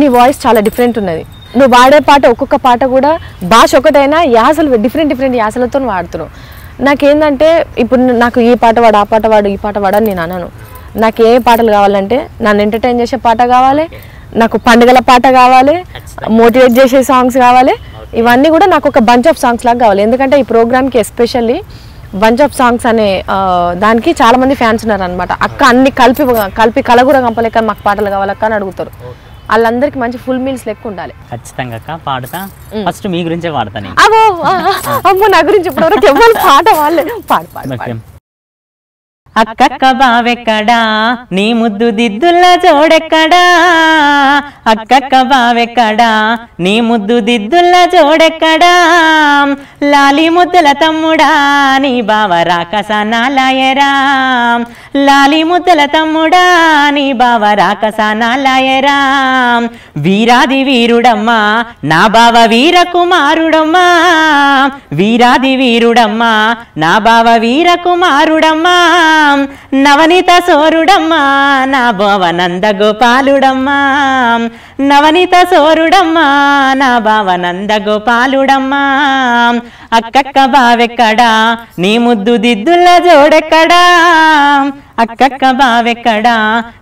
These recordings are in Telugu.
నీ వాయిస్ చాలా డిఫరెంట్ ఉన్నది నువ్వు పాడే పాట ఒక్కొక్క పాట కూడా భాష ఒకటైనా యాసలు డిఫరెంట్ డిఫరెంట్ యాసలతో వాడుతున్నావు నాకేందంటే ఇప్పుడు నాకు ఈ పాట వాడు ఆ పాట వాడు ఈ పాట వాడని నేను అనను నాకు ఏ పాటలు కావాలంటే నన్ను ఎంటర్టైన్ చేసే పాట కావాలి నాకు పండుగల పాట కావాలి మోటివేట్ చేసే సాంగ్స్ కావాలి ఇవన్నీ కూడా నాకు ఒక బంచ్ ఆఫ్ సాంగ్స్ లాగా కావాలి ఎందుకంటే ఈ ప్రోగ్రామ్కి ఎస్పెషల్లీ బంచ్ ఆఫ్ సాంగ్స్ అనే దానికి చాలామంది ఫ్యాన్స్ ఉన్నారనమాట అక్క అన్ని కలిపి కలిపి కలగూర కంపలేక మాకు పాటలు కావాలక్క అని అడుగుతారు వాళ్ళందరికి మంచి ఫుల్ మీల్స్ లెక్క ఉండాలి ఖచ్చితంగా అక్క పాడతా ఫస్ట్ మీ గురించే పాడతాను అమ్మో నా గురించి ఇప్పుడు ఎవరు పాట వాళ్ళే పాడు పాడు అక్కక్క బావెక్కడా నీ ముద్దు దిద్దుల జోడెక్కడా అక్కక్క బావెక్కడా నీ ముద్దు దిద్దుల జోడెక్కడా లాలి ముద్దుల తమ్ముడా నీ బావ నాలయరా లాలి ముద్దుల తమ్ముడా నీ బావ నాలయరా వీరాది వీరుడమ్మా నా బావ వీర కుమారుడమ్మా వీరాది వీరుడమ్మా నా బావ వీర కుమారుడమ్మా నవనీత సోరుడమ్మా నా భవనంద గోపాలుడమ్మా నవనీత సోరుడమ్మా నా భవనంద గోపాలుడమ్మా అక్కక్క బావెక్కడా నీ ముద్దు దిద్దుల జోడెక్కడా అక్కక్క బావెక్కడా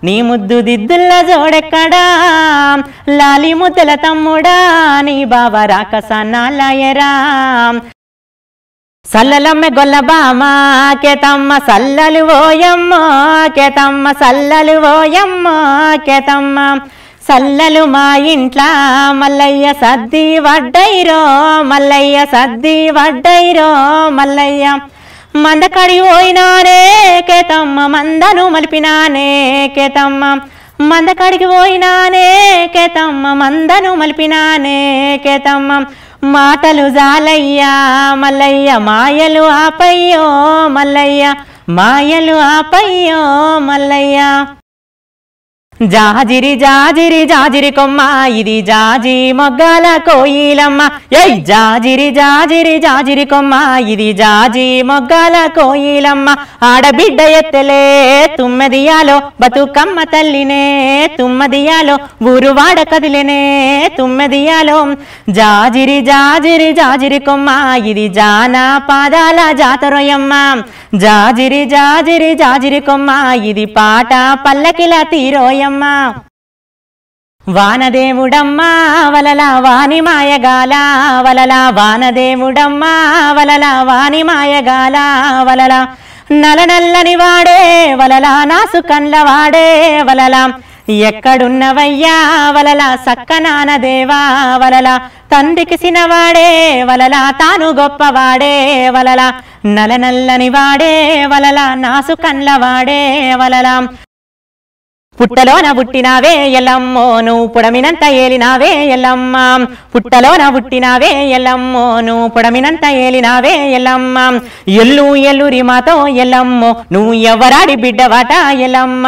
నీ ముద్దు దిద్దుల జోడెక్కడా లాలి ముద్దల తమ్ముడా నీ బావ రాకసనాలయరా సల్లలమ్మ గొల్లబామా కేతమ్మ సల్లలు ఓయమ్మ కేతమ్మ సల్లలు ఓయమ్మ కేతమ్మ సల్లలు మా ఇంట్లో మల్లయ్య సద్ది వడ్డైరో మల్లయ్య సద్ది వడ్డైరో మల్లయ్య మందకడి పోయినానే కేతమ్మ మందను మలిపినానే కేతమ్మ మందకాడికి పోయినానే కేతమ్మ మందను మలిపినానే కేతమ్మ మాటలు జాలయ్యా మల్లయ్య మాయలు ఆపయ్యో మల్లయ్య మాయలు ఆపయ్యో మల్లయ్య జాజిరి జాజిరి జాజిరి కొమ్మ ఇది జాజి మొగ్గల కోయిలమ్మ ఏయ్ జాజిరి జాజిరి జాజిరి కొమ్మ ఇది జాజి మొగ్గల కోయిలమ్మ ఆడబిడ్డ ఎత్తలే తుమ్మదియాలో బతుకమ్మ తల్లినే తుమ్మదియాలో ఊరువాడ కదిలినే తుమ్మదియాలో జాజిరి జాజిరి జాజిరి కొమ్మ ఇది జానా పాదాల జాతరయమ్మ జాజిరి జాజిరి జాజిరి కొమ్మ ఇది పాట పల్లకిల తీరోయమ్మ వానదేవుడమ్మా వానదేవుడమ్మా వలలా వాని మాయగాల వలలా వానదేవుడమ్మా వలలా వాని మాయగాల వలలా నల నల్లని వాడే వలలా నాసు కండ్ల వాడే వలలా ఎక్కడున్నవయ్యా వలలా సక్క దేవా వలలా తండ్రికి సినవాడే వలలా తాను గొప్పవాడే వలలా నల నల్లని వాడే వలలా నాసు కండ్ల వాడే వలలా పుట్టలోన పుట్టినావే ఎల్లమ్మో నువ్వు పొడమినంత ఏలినావే ఎల్లమ్మ పుట్టలోన పుట్టినావే ఎల్లమ్మో నువ్వు పొడమినంత ఏలినావే ఎల్లమ్మ ఎల్లు ఎల్లురి మాతో ఎల్లమ్మో నువ్వు ఎవరాడి బిడ్డవాట ఎల్లమ్మ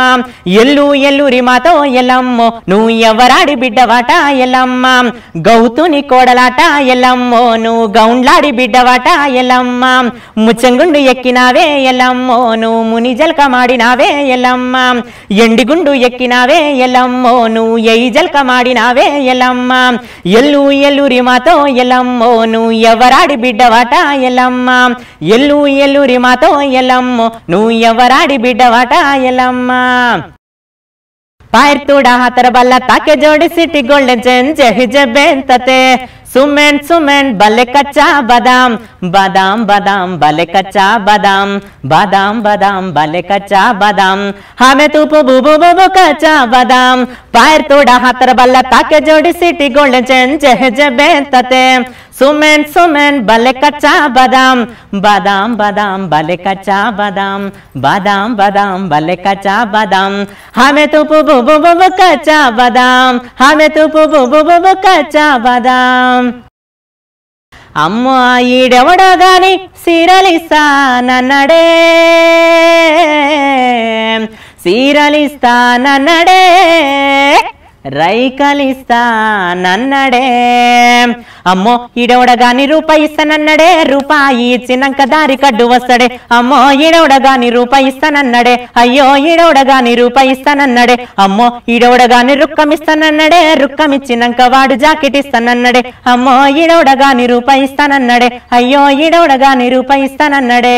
ఎల్లు ఎల్లురి మాతో ఎల్లమ్మో నువ్వు ఎవరాడి బిడ్డవాట ఎల్లమ్మ గౌతుని కోడలాట ఎల్లమ్మో నువ్వు గౌండ్లాడి బిడ్డవాట ఎల్లమ్మ ముచ్చంగుండు ఎక్కినావే ఎల్లమ్మో నువ్వు ముని జల్కమాడినావే ఎల్లమ్మ ఎండిగుండు ಎಕ್ಕಿನಾವೇ ಎಲ್ಲಮ್ಮೋ ನೂ ಎೈ ಜಲ್ಕ ಮಾಡಿನಾವೇ ಎಲ್ಲಮ್ಮ ಎಲ್ಲೂ ಎಲ್ಲೂರಿ ಮಾತೋ ಎಲ್ಲಮ್ಮೋ ನೂ ఎవరాడి బిడ్డవాట ఎల్లమ్మ ఎల్లు ఎల్లురి మాతో ఎల్లమ్మ నువ్వు ఎవరాడి బిడ్డవాట ఎల్లమ్మ ಪಾಯರ್ ತೂಡ ಹಾತರ ಬಲ್ಲ ತಾಕೆ ಜೋಡಿಸಿಟಿ ಗೋಲ್ಡನ್ ಜೆನ್ ಜೆ ಹಿಜೆ ಬೆಂತತೆ सुमेन सुमेन बले कच्चा बादाम बादाम बादाम बले कच्चा बादाम बादाम बादाम बले कच्चा बादाम हमें तू पु बु बु बु बु कच्चा बादाम पैर तोड़ा हाथर बल्ला ताके जोड़ी सिटी गोल्डन चेंज चह जबे तते సుమెన్ సుమెన్ బలె కచ్చా బదాం బదాం బదాం బలె కచ్చా బదాం బదాం బదాం బలె కచ్చా బదాం హమె తుపు బుబు బుబు కచ్చా బదాం హమె తుపు బుబు బుబు కచ్చా బదాం అమ్మో ఈడెవడో గాని సిరలిస్తానన్నాడే సీరలిస్తానన్నాడే రైకలిస్తా నన్నడే అమ్మో ఈడవడగాని రూపాయి ఇస్తానన్నడే రూపాయి ఇచ్చినాక దారి కడ్డు వస్తాడే అమ్మో ఈడవడగాని రూపాయి ఇస్తానన్నడే అయ్యో ఈడవడగాని రూపాయి ఇస్తానన్నడే అమ్మో ఈడవడగాని రుక్కం ఇస్తానన్నడే రుక్కం ఇచ్చినాక వాడు జాకెట్ ఇస్తానన్నడే అమ్మో ఈడవడగాని రూపాయి ఇస్తానన్నడే అయ్యో ఈడవడగాని రూపాయి ఇస్తానన్నడే